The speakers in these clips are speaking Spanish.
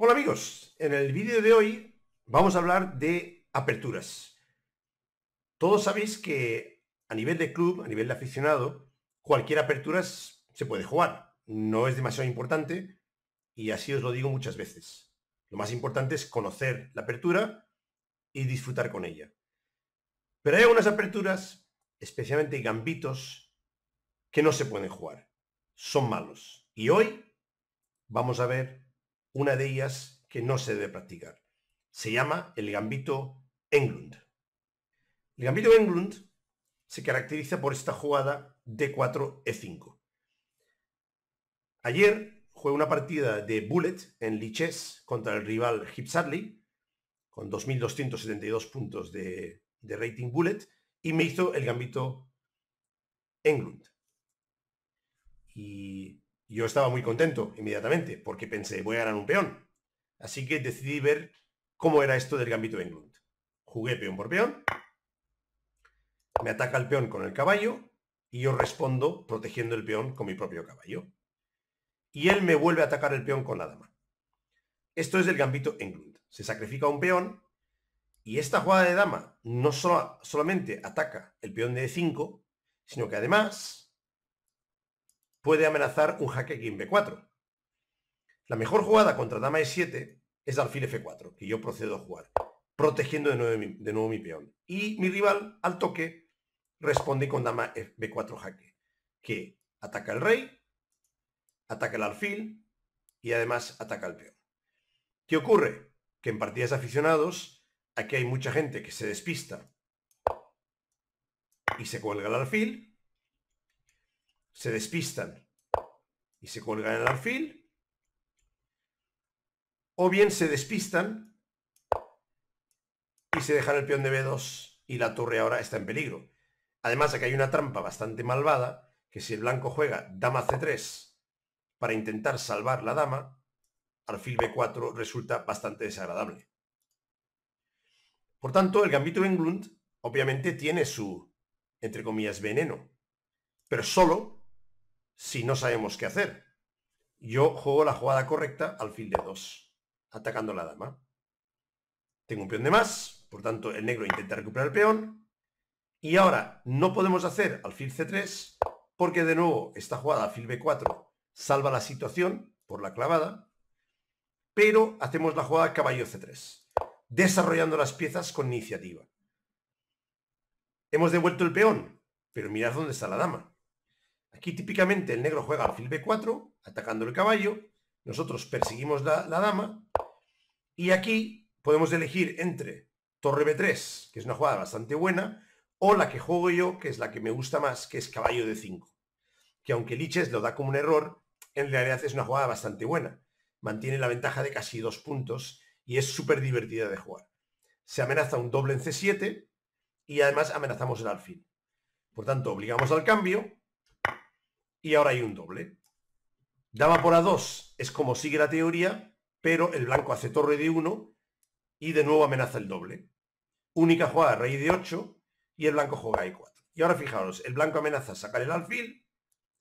Hola amigos, en el vídeo de hoy vamos a hablar de aperturas. Todos sabéis que a nivel de club, a nivel de aficionado, cualquier apertura se puede jugar. No es demasiado importante y así os lo digo muchas veces. Lo más importante es conocer la apertura y disfrutar con ella. Pero hay algunas aperturas, especialmente gambitos, que no se pueden jugar. Son malos. Y hoy vamos a ver una de ellas que no se debe practicar. Se llama el gambito Englund. El gambito Englund se caracteriza por esta jugada D4-E5. E Ayer jugué una partida de Bullet en Lichess contra el rival Hipsadley, con 2.272 puntos de, de rating Bullet, y me hizo el gambito Englund. Y yo estaba muy contento inmediatamente, porque pensé, voy a ganar un peón. Así que decidí ver cómo era esto del gambito Englund. Jugué peón por peón, me ataca el peón con el caballo y yo respondo protegiendo el peón con mi propio caballo. Y él me vuelve a atacar el peón con la dama. Esto es el gambito Englund. Se sacrifica un peón y esta jugada de dama no solamente ataca el peón de 5 sino que además puede amenazar un jaque en B4. La mejor jugada contra dama E7 es alfil F4, que yo procedo a jugar, protegiendo de nuevo, mi, de nuevo mi peón. Y mi rival, al toque, responde con dama e, B4 jaque, que ataca el rey, ataca el alfil y además ataca el peón. ¿Qué ocurre? Que en partidas aficionados, aquí hay mucha gente que se despista y se cuelga el alfil se despistan y se cuelgan el alfil, o bien se despistan y se dejan el peón de B2 y la torre ahora está en peligro. Además, de que hay una trampa bastante malvada, que si el blanco juega dama C3 para intentar salvar la dama, alfil B4 resulta bastante desagradable. Por tanto, el gambito Englund obviamente tiene su, entre comillas, veneno, pero solo si no sabemos qué hacer. Yo juego la jugada correcta al fin de 2, atacando a la dama. Tengo un peón de más, por tanto el negro intenta recuperar el peón. Y ahora no podemos hacer alfil c3, porque de nuevo esta jugada alfil b4 salva la situación por la clavada, pero hacemos la jugada caballo c3, desarrollando las piezas con iniciativa. Hemos devuelto el peón, pero mirad dónde está la dama. Aquí típicamente el negro juega alfil b4, atacando el caballo. Nosotros perseguimos la, dama. Y aquí podemos elegir entre torre b3, que es una jugada bastante buena, o la que juego yo, que es la que me gusta más, que es caballo de 5. Que aunque Liches lo da como un error, en realidad es una jugada bastante buena. Mantiene la ventaja de casi dos puntos y es súper divertida de jugar. Se amenaza un doble en C7 y además amenazamos el alfil. Por tanto, obligamos al cambio y ahora hay un doble. Dama por A2 es como sigue la teoría, pero el blanco hace torre de 1 y de nuevo amenaza el doble. Única jugada, rey de 8 y el blanco juega E4. Y ahora fijaros, el blanco amenaza sacar el alfil,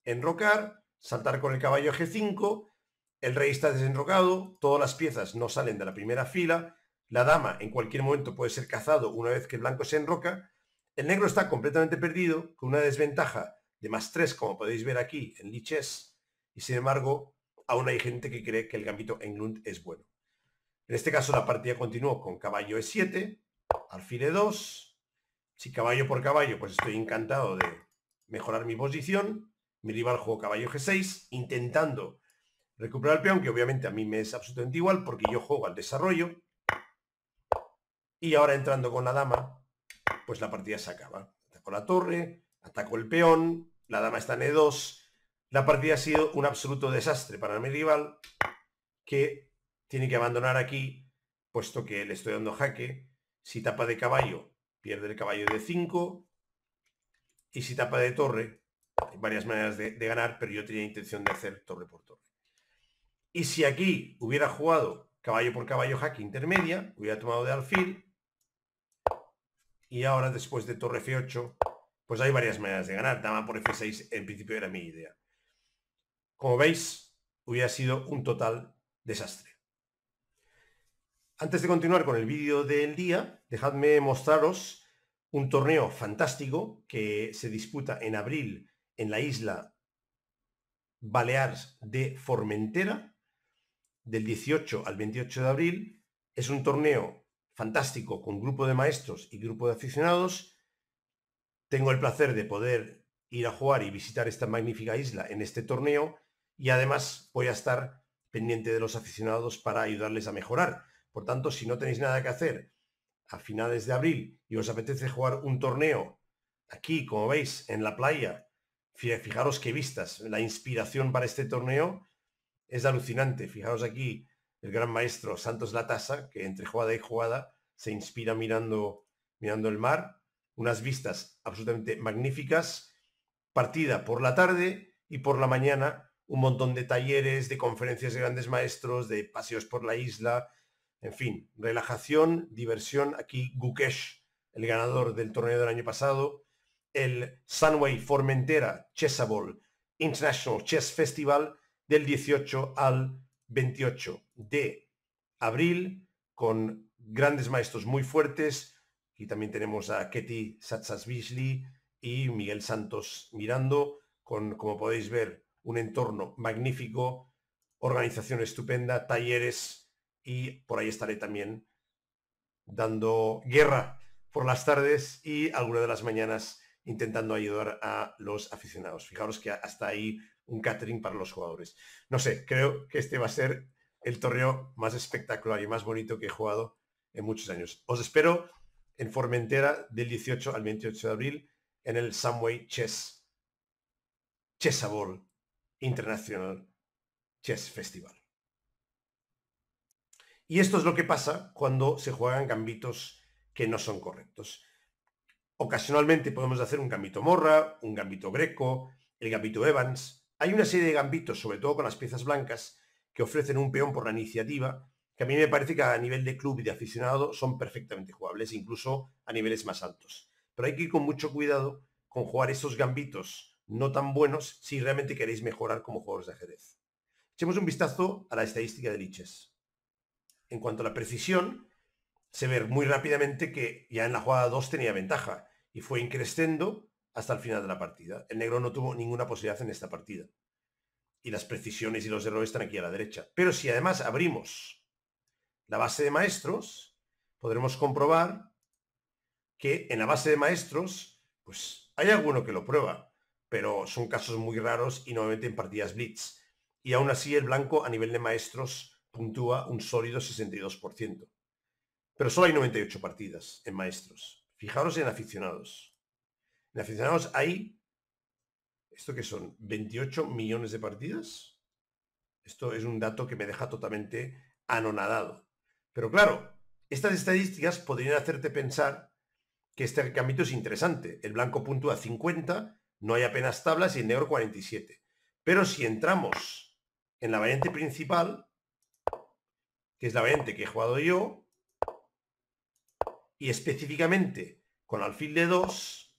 enrocar, saltar con el caballo G5, el rey está desenrocado, todas las piezas no salen de la primera fila, la dama en cualquier momento puede ser cazado una vez que el blanco se enroca, el negro está completamente perdido, con una desventaja de más 3, como podéis ver aquí en Lichess, y sin embargo, aún hay gente que cree que el gambito Englund es bueno. En este caso la partida continuó con caballo e7, alfil e2. Si caballo por caballo, pues estoy encantado de mejorar mi posición. Mi rival jugó caballo g6, intentando recuperar el peón, que obviamente a mí me es absolutamente igual, porque yo juego al desarrollo. Y ahora entrando con la dama, pues la partida se acaba. Ataco la torre, ataco el peón, la dama está en E2. La partida ha sido un absoluto desastre para mi rival, que tiene que abandonar aquí, puesto que le estoy dando jaque. Si tapa de caballo, pierde el caballo de 5. Y si tapa de torre, hay varias maneras de, de ganar, pero yo tenía intención de hacer torre por torre. Y si aquí hubiera jugado caballo por caballo jaque intermedia, hubiera tomado de alfil. Y ahora, después de torre F8, pues hay varias maneras de ganar. Dama por F6 en principio era mi idea. Como veis, hubiera sido un total desastre. Antes de continuar con el vídeo del día, dejadme mostraros un torneo fantástico que se disputa en abril en la isla Balear de Formentera, del 18 al 28 de abril. Es un torneo fantástico con grupo de maestros y grupo de aficionados tengo el placer de poder ir a jugar y visitar esta magnífica isla en este torneo y además voy a estar pendiente de los aficionados para ayudarles a mejorar. Por tanto, si no tenéis nada que hacer a finales de abril y os apetece jugar un torneo aquí, como veis, en la playa, fijaros qué vistas, la inspiración para este torneo es alucinante. Fijaros aquí el gran maestro Santos Latasa, que entre jugada y jugada se inspira mirando, mirando el mar unas vistas absolutamente magníficas, partida por la tarde y por la mañana un montón de talleres, de conferencias de grandes maestros, de paseos por la isla, en fin, relajación, diversión. Aquí Gukesh, el ganador del torneo del año pasado, el Sunway Formentera Chessable International Chess Festival del 18 al 28 de abril, con grandes maestros muy fuertes, y también tenemos a Ketty bisley y Miguel Santos Mirando, con, como podéis ver, un entorno magnífico, organización estupenda, talleres y por ahí estaré también dando guerra por las tardes y algunas de las mañanas intentando ayudar a los aficionados. Fijaros que hasta ahí un catering para los jugadores. No sé, creo que este va a ser el torneo más espectacular y más bonito que he jugado en muchos años. Os espero en Formentera del 18 al 28 de abril en el Samway Chess, Chess International Chess Festival. Y esto es lo que pasa cuando se juegan gambitos que no son correctos. Ocasionalmente podemos hacer un gambito morra, un gambito greco, el gambito Evans. Hay una serie de gambitos, sobre todo con las piezas blancas, que ofrecen un peón por la iniciativa que a mí me parece que a nivel de club y de aficionado son perfectamente jugables, incluso a niveles más altos. Pero hay que ir con mucho cuidado con jugar estos gambitos no tan buenos si realmente queréis mejorar como jugadores de ajedrez. Echemos un vistazo a la estadística de Liches. En cuanto a la precisión, se ve muy rápidamente que ya en la jugada 2 tenía ventaja y fue increciendo hasta el final de la partida. El negro no tuvo ninguna posibilidad en esta partida. Y las precisiones y los errores están aquí a la derecha. Pero si además abrimos la base de maestros, podremos comprobar que en la base de maestros, pues hay alguno que lo prueba, pero son casos muy raros y nuevamente en partidas blitz. Y aún así el blanco a nivel de maestros puntúa un sólido 62%. Pero solo hay 98 partidas en maestros. Fijaros en aficionados. En aficionados hay, ¿esto que son? ¿28 millones de partidas? Esto es un dato que me deja totalmente anonadado. Pero claro, estas estadísticas podrían hacerte pensar que este cambio es interesante. El blanco puntúa 50, no hay apenas tablas y el negro 47. Pero si entramos en la variante principal, que es la variante que he jugado yo, y específicamente con alfil de 2,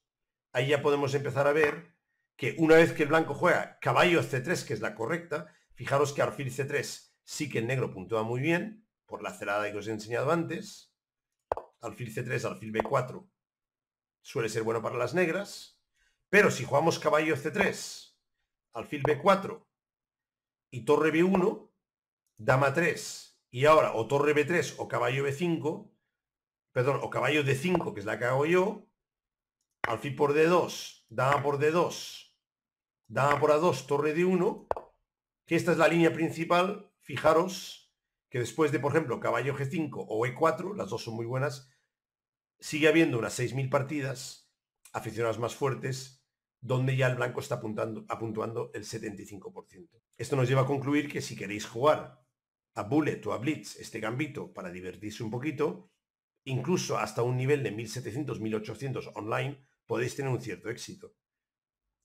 ahí ya podemos empezar a ver que una vez que el blanco juega caballo C3, que es la correcta, fijaros que alfil C3 sí que el negro puntúa muy bien, por la celada que os he enseñado antes. Alfil C3, alfil B4 suele ser bueno para las negras. Pero si jugamos caballo C3, alfil B4 y torre B1, dama 3 y ahora o torre B3 o caballo B5, perdón, o caballo D5, que es la que hago yo, alfil por D2, dama por D2, dama por A2, torre D1, que esta es la línea principal, fijaros, que después de, por ejemplo, caballo G5 o E4, las dos son muy buenas, sigue habiendo unas 6.000 partidas, aficionadas más fuertes, donde ya el blanco está apuntando, el 75%. Esto nos lleva a concluir que si queréis jugar a Bullet o a Blitz este gambito para divertirse un poquito, incluso hasta un nivel de 1700, 1800 online, podéis tener un cierto éxito.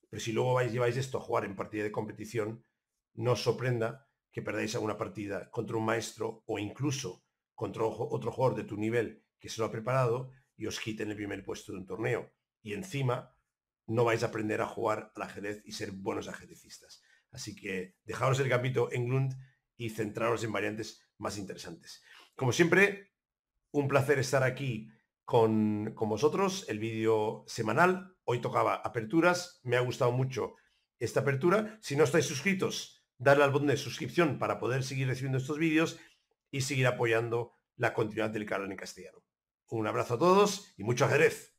Pero si luego vais, lleváis esto a jugar en partida de competición, no os sorprenda que perdáis alguna partida contra un maestro o incluso contra otro jugador de tu nivel que se lo ha preparado y os quiten el primer puesto de un torneo. Y encima no vais a aprender a jugar al ajedrez y ser buenos ajedrecistas. Así que dejaros el capítulo en Glund y centraros en variantes más interesantes. Como siempre, un placer estar aquí con, con vosotros, el vídeo semanal. Hoy tocaba aperturas, me ha gustado mucho esta apertura. Si no estáis suscritos, darle al botón de suscripción para poder seguir recibiendo estos vídeos y seguir apoyando la continuidad del canal en castellano. Un abrazo a todos y mucho ajedrez.